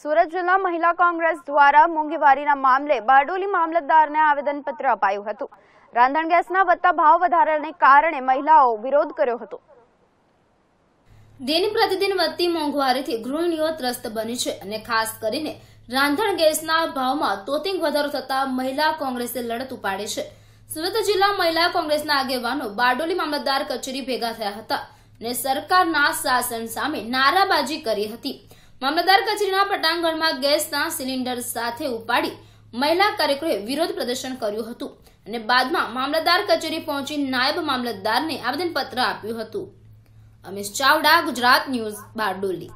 સુરત જિલ્લા મહિલા કોંગ્રેસ દ્વારા મોંઘવારીના મામલે બારડોલી મામલતદારને આવેદનપત્ર અપાયું હતું રાંધણ ગેસના વધતા ભાવ વધારાને કારણે મહિલાઓ વિરોધ કર્યો હતો દિન પ્રતિદિન વધતી મોંઘવારીથી ગૃહિણીઓ ત્રસ્ત બની છે અને ખાસ કરીને રાંધણ ગેસના ભાવમાં તોતિંગ વધારો થતાં મહિલા કોંગ્રેસે લડત ઉપાડી છે સુરત જિલ્લા મહિલા કોંગ્રેસના આગેવાનો બારડોલી મામલતદાર કચેરી ભેગા થયા હતા અને સરકારના શાસન સામે નારાબાજી કરી હતી મામલતદાર કચેરીના પટાંગણમાં ગેસના સિલિન્ડર સાથે ઉપાડી મહિલા કાર્યકરોએ વિરોધ પ્રદર્શન કર્યું હતું અને બાદમાં મામલતદાર કચેરી પહોંચી નાયબ મામલતદારને આવેદનપત્ર આપ્યું હતું અમિત ચાવડા ગુજરાત ન્યૂઝ બારડોલી